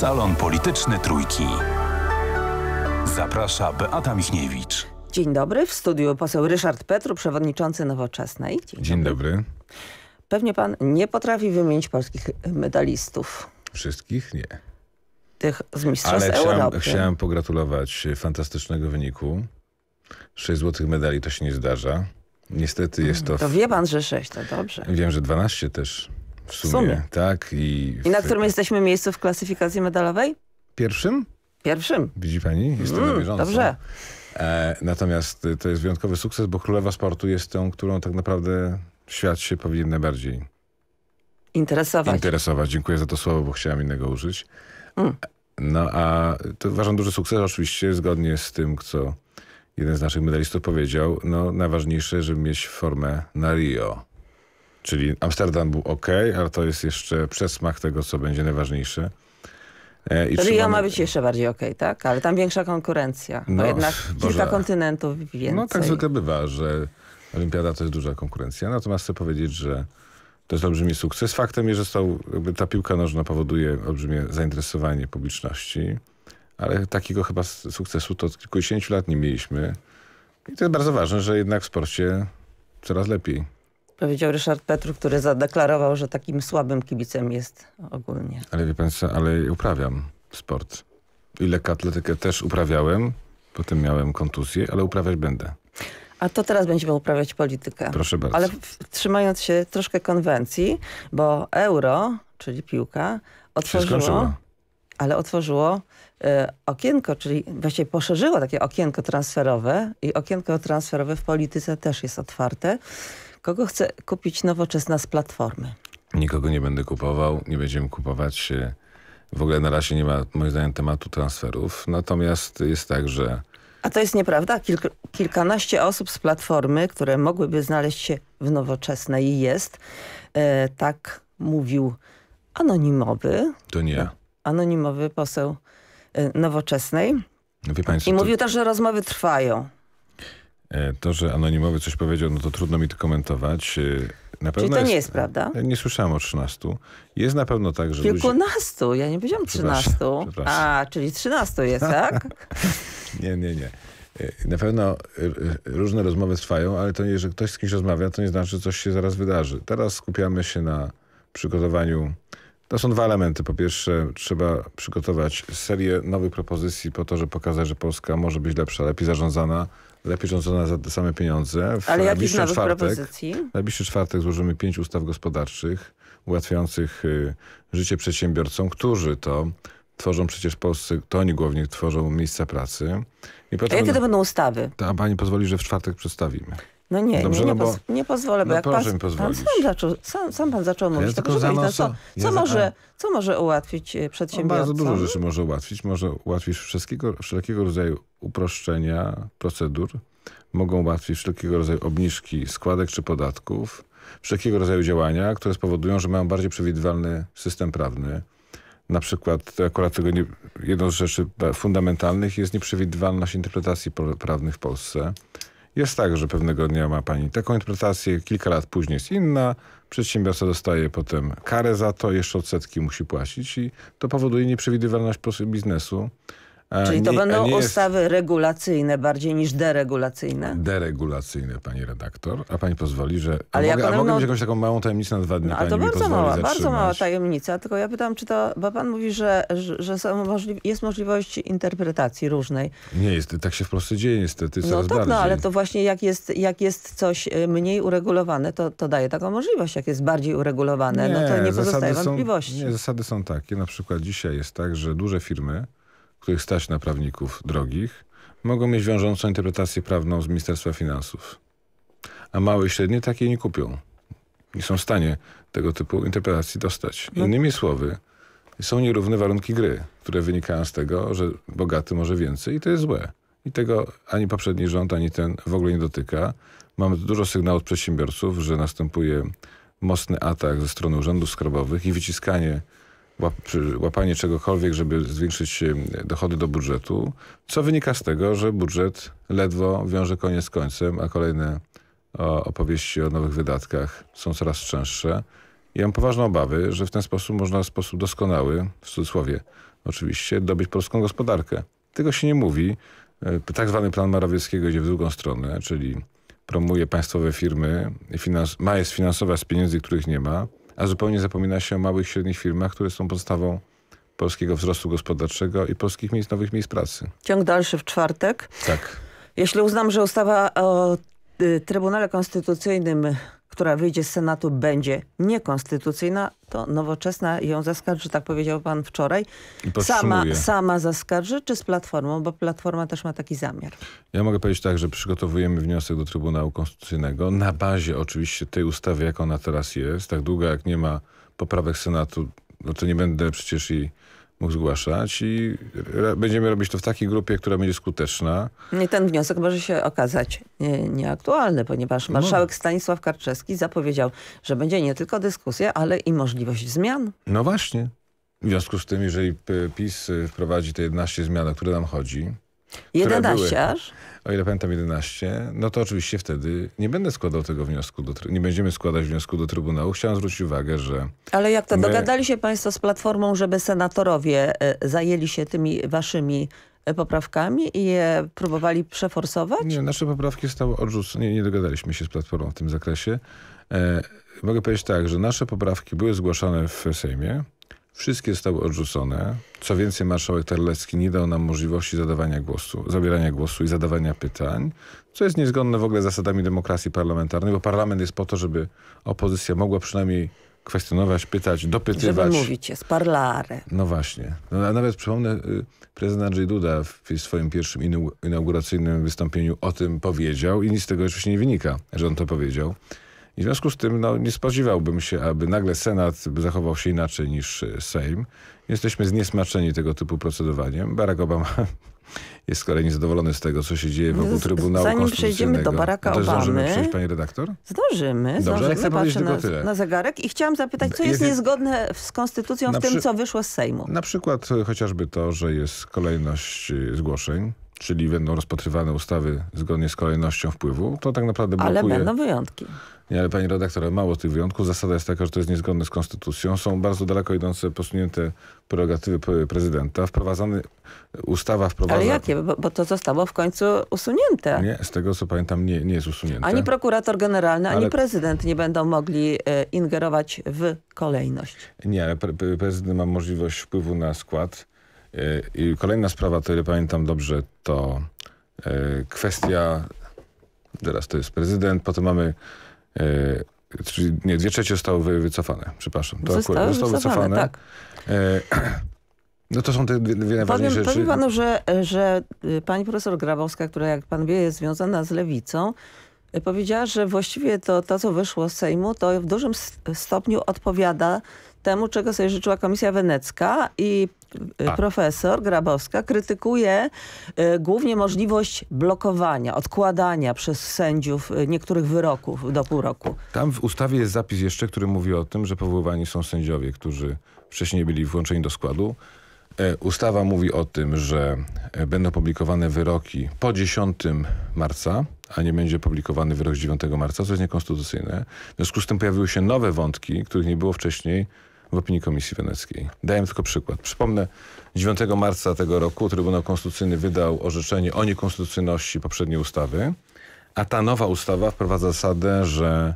Salon Polityczny Trójki. Zaprasza Beata Michniewicz. Dzień dobry. W studiu poseł Ryszard Petru, przewodniczący Nowoczesnej. Dzień, Dzień dobry. dobry. Pewnie pan nie potrafi wymienić polskich medalistów. Wszystkich? Nie. Tych z Mistrzostw Ale chciałem, Europy. chciałem pogratulować fantastycznego wyniku. Sześć złotych medali to się nie zdarza. Niestety jest to... To wie pan, że 6 to dobrze. Wiem, że 12 też. W sumie, w sumie. tak. I, w... I na którym jesteśmy miejscu w klasyfikacji medalowej? Pierwszym? Pierwszym. Widzi pani? Jest to mm, bieżąco. Dobrze. E, natomiast e, to jest wyjątkowy sukces, bo Królowa Sportu jest tą, którą tak naprawdę świat się powinien najbardziej interesować. Interesować. Dziękuję za to słowo, bo chciałem innego użyć. Mm. No a to uważam duży sukces oczywiście, zgodnie z tym, co jeden z naszych medalistów powiedział. No najważniejsze, żeby mieć formę na Rio. Czyli Amsterdam był ok, ale to jest jeszcze przesmak tego, co będzie najważniejsze. E, Rio trzymamy... ma być jeszcze bardziej ok, tak? Ale tam większa konkurencja. No, jednak Boże. kilka kontynentów no, więcej. No tak zwykle bywa, że Olimpiada to jest duża konkurencja. Natomiast chcę powiedzieć, że to jest olbrzymi sukces. Faktem jest, że stał, ta piłka nożna powoduje olbrzymie zainteresowanie publiczności, ale takiego chyba sukcesu to od kilkudziesięciu lat nie mieliśmy. I to jest bardzo ważne, że jednak w sporcie coraz lepiej powiedział Ryszard Petru, który zadeklarował, że takim słabym kibicem jest ogólnie. Ale wie pan co, ale uprawiam sport. I lekkoatletykę też uprawiałem, potem miałem kontuzję, ale uprawiać będę. A to teraz będziemy uprawiać politykę. Proszę bardzo. Ale trzymając się troszkę konwencji, bo euro, czyli piłka, otworzyło... Ale otworzyło y, okienko, czyli właściwie poszerzyło takie okienko transferowe i okienko transferowe w polityce też jest otwarte. Kogo chce kupić nowoczesna z Platformy? Nikogo nie będę kupował, nie będziemy kupować. E, w ogóle na razie nie ma, moim zdaniem, tematu transferów. Natomiast jest tak, że... A to jest nieprawda? Kilk kilkanaście osób z Platformy, które mogłyby znaleźć się w nowoczesnej jest. E, tak mówił anonimowy. To nie Anonimowy poseł e, nowoczesnej. No I mówił też, że rozmowy trwają. E, to, że anonimowy coś powiedział, no to trudno mi to komentować. E, na pewno Czyli to jest, nie jest prawda? E, nie słyszałem o 13. Jest na pewno tak, że... Kilkunastu, ludzie... ja nie powiedziałam 13. A, czyli 13 jest, tak? nie, nie, nie. Na pewno różne rozmowy trwają, ale to nie, że ktoś z kimś rozmawia, to nie znaczy, że coś się zaraz wydarzy. Teraz skupiamy się na przygotowaniu... To są dwa elementy. Po pierwsze, trzeba przygotować serię nowych propozycji po to, żeby pokazać, że Polska może być lepsza, lepiej zarządzana, lepiej rządzona za te same pieniądze. W Ale jakich nowych czwartek, propozycji? W najbliższy czwartek złożymy pięć ustaw gospodarczych ułatwiających y, życie przedsiębiorcom, którzy to tworzą przecież polscy, to oni głównie tworzą miejsca pracy. I potem, jakie to będą ustawy? Ta pani pozwoli, że w czwartek przedstawimy. No nie, Dobrze, nie, nie, no poz nie pozwolę, bo no jak pan, pan sam, zaczął, sam, sam pan zaczął mówić, ja to proszę co, ja może, co może ułatwić e, przedsiębiorcom? bardzo dużo rzeczy może ułatwić. Może ułatwić wszystkiego, wszelkiego rodzaju uproszczenia procedur. Mogą ułatwić wszelkiego rodzaju obniżki składek czy podatków. Wszelkiego rodzaju działania, które spowodują, że mają bardziej przewidywalny system prawny. Na przykład, akurat tego nie, jedną z rzeczy fundamentalnych jest nieprzewidywalność interpretacji prawnych w Polsce jest tak, że pewnego dnia ma pani taką interpretację, kilka lat później jest inna, przedsiębiorca dostaje potem karę za to, jeszcze odsetki musi płacić i to powoduje nieprzewidywalność biznesu. Czyli to nie, będą nie ustawy jest... regulacyjne bardziej niż deregulacyjne? Deregulacyjne, pani redaktor. A pani pozwoli, że... Ale a mogę, a mogę no... mieć jakąś taką małą tajemnicę na dwa dni? No, a to bardzo mała, bardzo mała tajemnica. Tylko ja pytam, czy to... Bo pan mówi, że, że są możli... jest możliwość interpretacji różnej. Nie, jest, tak się w Polsce dzieje niestety No tak, no, bardziej. no ale to właśnie jak jest, jak jest coś y, mniej uregulowane, to, to daje taką możliwość. Jak jest bardziej uregulowane, nie, no to nie pozostaje wątpliwości. Są, nie, zasady są takie. Na przykład dzisiaj jest tak, że duże firmy których stać na prawników drogich, mogą mieć wiążącą interpretację prawną z Ministerstwa Finansów. A małe i średnie takiej nie kupią. Nie są w stanie tego typu interpretacji dostać. No- Innymi słowy, są nierówne warunki gry, które wynikają z tego, że bogaty może więcej i to jest złe. I tego ani poprzedni rząd, ani ten w ogóle nie dotyka. Mamy dużo sygnałów od przedsiębiorców, że następuje mocny atak ze strony urzędów skarbowych i wyciskanie łap, łapanie czegokolwiek, żeby zwiększyć e, dochody do budżetu, co wynika z tego, że budżet ledwo wiąże koniec z końcem, a kolejne opowieści o nowych wydatkach są coraz częstsze. I mam poważne obawy, że w ten sposób można w sposób doskonały, w cudzysłowie oczywiście, dobić polską gospodarkę. Tego się nie mówi. E, tak zwany plan Morawieckiego idzie w drugą stronę, czyli promuje państwowe firmy, finans, ma jest finansowa z pieniędzy, których nie ma, a zupełnie zapomina się o małych i średnich firmach, które są podstawą polskiego wzrostu gospodarczego i polskich miejsc, nowych miejsc pracy. Ciąg dalszy w czwartek. Tak. Jeśli uznam, że ustawa o y, Trybunale Konstytucyjnym która wyjdzie z Senatu, będzie niekonstytucyjna, to nowoczesna ją zaskarży, tak powiedział pan wczoraj. Sama, sama zaskarży, czy z Platformą? Bo Platforma też ma taki zamiar. Ja mogę powiedzieć tak, że przygotowujemy wniosek do Trybunału Konstytucyjnego na bazie oczywiście tej ustawy, jak ona teraz jest. Tak długo jak nie ma poprawek Senatu, no to nie będę przecież i mógł zgłaszać i będziemy robić to w takiej grupie, która będzie skuteczna. No I ten wniosek może się okazać nie, nieaktualny, ponieważ no. marszałek no. Stanisław Karczewski zapowiedział, że będzie nie tylko dyskusja, ale i możliwość zmian. No właśnie. W związku z tym, jeżeli PiS y, wprowadzi te 11 zmian, o które nam chodzi, 11 aż? O ile pamiętam 11, no to oczywiście wtedy nie będę składał tego wniosku, do, nie będziemy składać wniosku do Trybunału. Chciałem zwrócić uwagę, że... Ale jak to, my... dogadali się państwo z Platformą, żeby senatorowie e, zajęli się tymi waszymi e, poprawkami i je próbowali przeforsować? Nie, nasze poprawki zostały odrzucone. Nie, nie dogadaliśmy się z Platformą w tym zakresie. E, mogę powiedzieć tak, że nasze poprawki były zgłaszane w Sejmie, Wszystkie zostały odrzucone. Co więcej, marszałek Terlecki nie dał nam możliwości zadawania głosu, zabierania głosu i zadawania pytań, co jest niezgodne w ogóle z zasadami demokracji parlamentarnej, bo parlament jest po to, żeby opozycja mogła przynajmniej kwestionować, pytać, dopytywać. Żeby mówić, z parlare. No właśnie. No, a nawet przypomnę, y, prezydent Andrzej Duda w swoim pierwszym inauguracyjnym wystąpieniu o tym powiedział i nic z tego jeszcze nie wynika, że on to powiedział. I w związku z tym no, nie spodziewałbym się, aby nagle Senat zachował się inaczej niż e, Sejm. Jesteśmy zniesmaczeni tego typu procedowaniem. Barack Obama jest z kolei niezadowolony z tego, co się dzieje wokół Trybunału Zanim przejdziemy do Baracka Obamy... Zdążymy przejść, pani redaktor? Zdążymy. Dobrze, zdążymy. Patrzę na, na zegarek i chciałam zapytać, co jest, jest niezgodne z Konstytucją w przy... tym, co wyszło z Sejmu? Na przykład e, chociażby to, że jest kolejność e, zgłoszeń czyli będą rozpatrywane ustawy zgodnie z kolejnością wpływu, to tak naprawdę blokuje... Ale będą wyjątki. Nie, ale pani redaktor, mało tych wyjątków. Zasada jest taka, że to jest niezgodne z konstytucją. Są bardzo daleko idące, posunięte prerogatywy prezydenta. Wprowadzany, ustawa wprowadza... Ale jakie? Bo, bo, to zostało w końcu usunięte. Nie, z tego co pamiętam nie, nie jest usunięte. Ani prokurator generalny, ale... ani prezydent nie będą mogli e, ingerować w kolejność. Nie, ale pre prezydent ma możliwość wpływu na skład i kolejna sprawa, o ile pamiętam dobrze, to e, kwestia, teraz to jest prezydent, potem mamy Czyli e, nie, dwie trzecie zostały wycofane, przepraszam. To zostały, akurat, zostały wycofane, tak. E, no to są te dwie, dwie najważniejsze powiem, rzeczy. Powiem panu, że, że y, pani profesor Grabowska, która jak pan wie jest związana z lewicą, powiedziała, że właściwie to, to, co wyszło z Sejmu, to w dużym stopniu odpowiada temu, czego sobie życzyła Komisja Wenecka i y, A. profesor Grabowska krytykuje y, głównie możliwość blokowania, odkładania przez sędziów y, niektórych wyroków do pół roku. Tam w ustawie jest zapis jeszcze, który mówi o tym, że powoływani są sędziowie, którzy wcześniej byli włączeni do składu. E, ustawa mówi o tym, że e, będą publikowane wyroki po 10 marca a nie będzie publikowany wyrok z 9 marca, co jest niekonstytucyjne. W związku z tym pojawiły się nowe wątki, których nie było wcześniej w opinii Komisji Weneckiej. Dałem tylko przykład. Przypomnę, 9 marca tego roku Trybunał Konstytucyjny wydał orzeczenie o niekonstytucyjności poprzedniej ustawy, a ta nowa ustawa wprowadza zasadę, że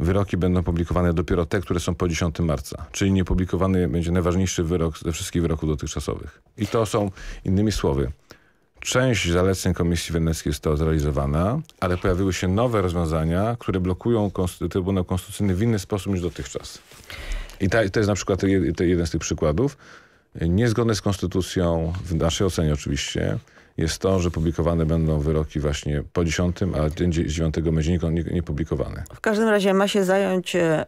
wyroki będą publikowane dopiero te, które są po 10 marca. Czyli niepublikowany będzie najważniejszy wyrok ze wszystkich wyroków dotychczasowych. I to są, innymi słowy, Część zaleceń Komisji Weneckiej została zrealizowana, ale pojawiły się nowe rozwiązania, które blokują Trybunał Konstytucyjny w inny sposób niż dotychczas. I ta, to jest na przykład jeden z tych przykładów. Niezgodne z konstytucją, w naszej ocenie oczywiście, jest to, że publikowane będą wyroki właśnie po 10, a dzień 9 będzie nie, nie publikowane. W każdym razie ma się zająć e,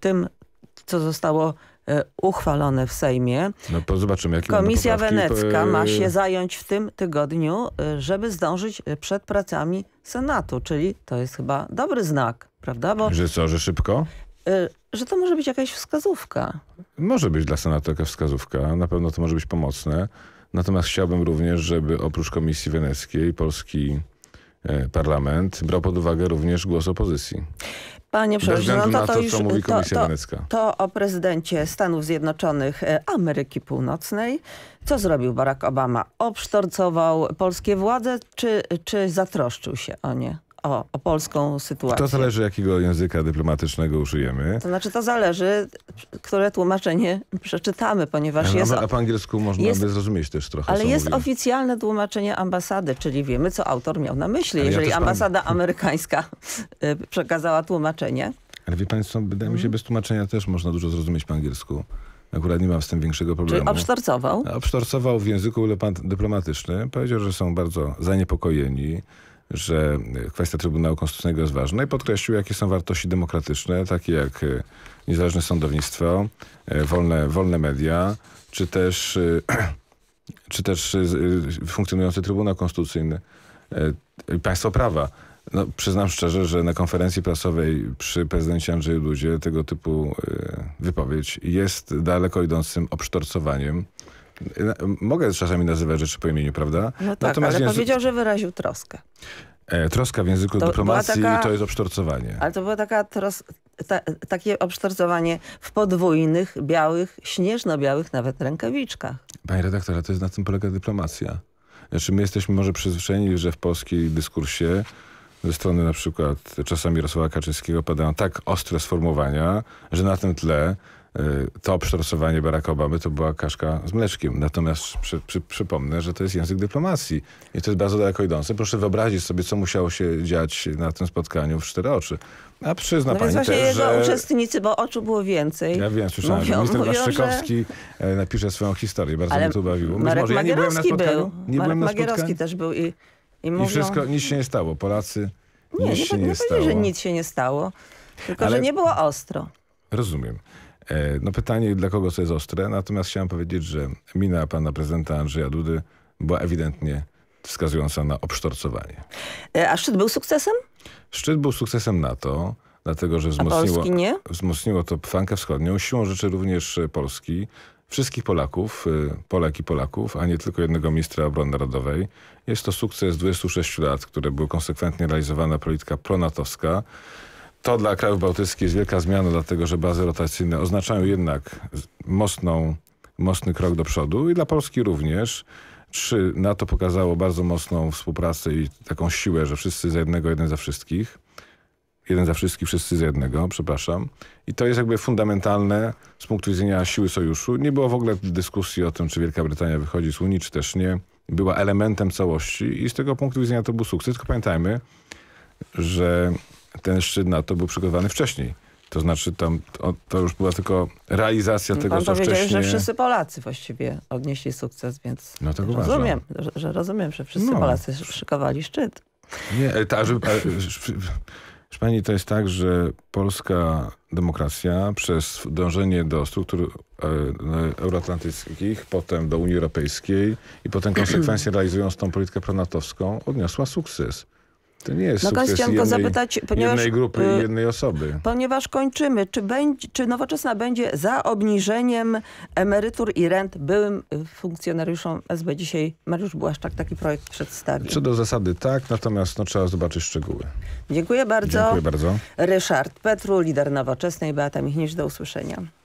tym, co zostało E, uchwalone w Sejmie. No to zobaczymy, jakie Komisja Wenecka e, ma się zająć w tym tygodniu, e, żeby zdążyć przed pracami Senatu, czyli to jest chyba dobry znak, prawda? Bo, że co, że szybko? Że to może być jakaś wskazówka. Może być dla Senatu jakaś wskazówka, na pewno to może być pomocne. Natomiast chciałbym również, żeby oprócz Komisji Weneckiej polski parlament brał pod uwagę również głos opozycji. Panie przewodniczący, no to, to, to, już to, to, to o prezydencie Stanów Zjednoczonych e, Ameryki Północnej. Co zrobił Barack Obama? Obsztorcował polskie władze, czy, czy zatroszczył się o nie? o, o polską sytuację. To zależy, jakiego języka dyplomatycznego użyjemy. To znaczy, to zależy, które tłumaczenie przeczytamy, ponieważ ja no, jest... A po angielsku można jest, by zrozumieć też trochę, Ale jest mówię. oficjalne tłumaczenie ambasady, czyli wiemy, co autor miał na myśli. Ale Jeżeli ja ambasada pan... amerykańska y, przekazała tłumaczenie... Ale wie państwo, wydaje mi się, mhm. bez tłumaczenia też można dużo zrozumieć po angielsku. Akurat nie mam z tym większego problemu. Czyli obsztorcował? Obsztorcował w języku dyplomatycznym. Powiedział, że są bardzo zaniepokojeni że e, kwestia Trybunału Konstytucyjnego jest ważna i podkreślił, jakie są wartości demokratyczne, takie jak e, niezależne sądownictwo, e, wolne, wolne media, czy też, czy też funkcjonujący Trybunał Konstytucyjny i państwo prawa. No, przyznam szczerze, że na konferencji prasowej przy prezydencie Andrzeju Dudzie tego typu wypowiedź jest daleko idącym obsztorcowaniem Mogę czasami nazywać rzeczy po imieniu, prawda? No tak, Natomiast ale powiedział, że wyraził troskę. E, troska w języku to dyplomacji taka, to jest obsztorcowanie. Ale to było taka tros, ta, takie obsztorcowanie w podwójnych, białych, śnieżno-białych nawet rękawiczkach. Panie redaktorze, to jest na tym polega dyplomacja. Znaczy my jesteśmy może przyzwyczajeni, że w polskim dyskursie ze strony na przykład czasami Jarosława Kaczyńskiego padają tak ostre sformułowania, że na tym tle Y, to obsztorsowanie Baracka Obamy to była kaszka z mleczkiem. Natomiast przy, przy, przypomnę, że to jest język dyplomacji i to jest bardzo daleko idące. Proszę wyobrazić sobie, co musiało się dziać na tym spotkaniu w cztery oczy. A przyzna no pani też, właśnie jego że... uczestnicy, bo oczu było więcej. Ja wiem, słyszałem, mówią, że minister Waszczykowski że... napisze swoją historię. Bardzo Ale mnie to bawiło. Marek może ja nie byłem na spotkaniu. Był. Marek Magierowski też był i, i, mówią... I wszystko, nic się nie stało. Polacy, nie, nic nie, się nie, nie stało. że nic się nie stało. Tylko, Ale... że nie było ostro. Rozumiem. E, no pytanie, dla kogo to jest ostre, natomiast chciałem powiedzieć, że mina pana prezydenta Andrzeja Dudy była ewidentnie wskazująca na obsztorcowanie. E, a szczyt był sukcesem? Szczyt był sukcesem NATO, dlatego że wzmocniło, wzmocniło to flankę wschodnią, siłą rzeczy również e, Polski, wszystkich Polaków, Polek i Polaków, a nie tylko jednego ministra obrony narodowej. Jest to sukces 26 lat, które były konsekwentnie realizowana polityka pronatowska, to dla krajów bałtyckich jest wielka zmiana, dlatego że bazy rotacyjne oznaczają jednak mocną, mocny krok do przodu i dla Polski również. Trzy, NATO pokazało bardzo mocną współpracę i taką siłę, że wszyscy za jednego, jeden za wszystkich. Jeden za wszystkich, wszyscy za jednego, przepraszam. I to jest jakby fundamentalne z punktu widzenia siły sojuszu. Nie było w ogóle dyskusji o tym, czy Wielka Brytania wychodzi z Unii, czy też nie. Była elementem całości i z tego punktu widzenia to był sukces. Tylko pamiętajmy, że ten szczyt NATO był przygotowany wcześniej. To znaczy tam to, to już była tylko realizacja tego, co wcześniej... Pan że wszyscy Polacy właściwie odnieśli sukces, więc no, tak rozumiem, że, że, rozumiem, że wszyscy no. Polacy szykowali szczyt. Nie, e, ta, żeby, ale, pani, to jest tak, że polska demokracja przez dążenie do struktur e, no, euroatlantyckich, potem do Unii Europejskiej i potem konsekwencje realizując tą politykę pronatowską, odniosła sukces. To nie jest no, sukces jednej, zapytać, ponieważ, jednej grupy i y, jednej osoby. Ponieważ kończymy. Czy, będzie, czy Nowoczesna będzie za obniżeniem emerytur i rent byłym y, funkcjonariuszom SB? Dzisiaj Mariusz Błaszczak taki projekt przedstawił. Co do zasady tak, natomiast no, trzeba zobaczyć szczegóły. Dziękuję bardzo. Dziękuję bardzo. Ryszard Petru, lider Nowoczesnej, Beata Michnisz, do usłyszenia.